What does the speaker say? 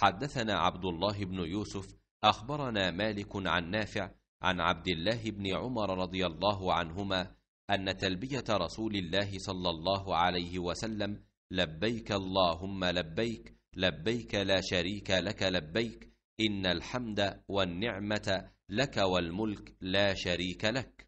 حدثنا عبد الله بن يوسف اخبرنا مالك عن نافع عن عبد الله بن عمر رضي الله عنهما ان تلبيه رسول الله صلى الله عليه وسلم لبيك اللهم لبيك لبيك لا شريك لك لبيك ان الحمد والنعمه لك والملك لا شريك لك